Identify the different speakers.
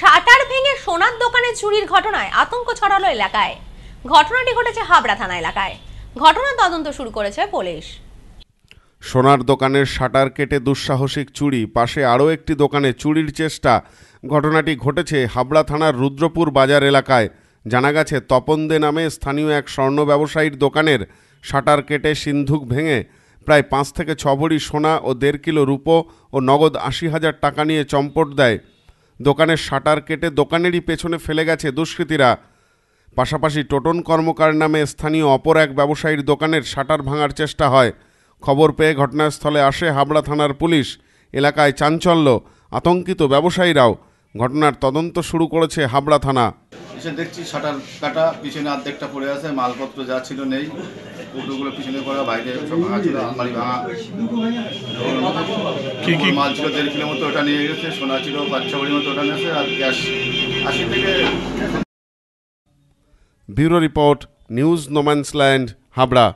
Speaker 1: shutter ভেঙে সোনার দোকানে চুরির ঘটনায় আতঙ্ক ছড়ালো এলাকায় ঘটনাটি ঘটেছে হাবড়া থানা এলাকায় ঘটনা তদন্ত শুরু করেছে পুলিশ
Speaker 2: সোনার দোকানের শাটার কেটে দুঃসাহসিক চুরি পাশে আরও একটি দোকানে চুরির চেষ্টা ঘটনাটি ঘটেছে হাবড়া থানার রুদ্রপুর বাজার এলাকায় জানা গেছে তপন দে নামে স্থানীয় এক স্বর্ণ ব্যবসায়ীর দোকানের শাটার কেটে সিন্ধুক ভেঙে প্রায় পাঁচ থেকে ছ ভরি সোনা ও দেড় কিলো রুপো ও নগদ আশি হাজার টাকা নিয়ে চম্পট দেয় দোকানের শাটার কেটে দোকানেরই পেছনে ফেলে গেছে দুষ্কৃতীরা পাশাপাশি টোটন কর্মকার নামে স্থানীয় অপর এক ব্যবসায়ীর দোকানের শাটার ভাঙার চেষ্টা হয় খবর পেয়ে ঘটনাস্থলে আসে হাবড়া থানার পুলিশ এলাকায় চাঞ্চল্য আতঙ্কিত ব্যবসায়ীরাও ঘটনার তদন্ত শুরু করেছে হাবড়া থানা
Speaker 3: এসে দেখছি শাটার কাটা পিছনে অর্ধেকটা পড়ে আছে মালপত্র যা ছিল নেই পিছনে করা বাইরে সব ভাঙা ছিল আলমারি ভাঙা
Speaker 1: কি মাল ছিল দেড় কিলো মতো ওটা
Speaker 3: নিয়ে গেছে সোনা ছিল বাচ্চা বড়ি মতো ওটা নিয়েছে আর গ্যাস আশি থেকে
Speaker 2: bureau report news no man's land Habra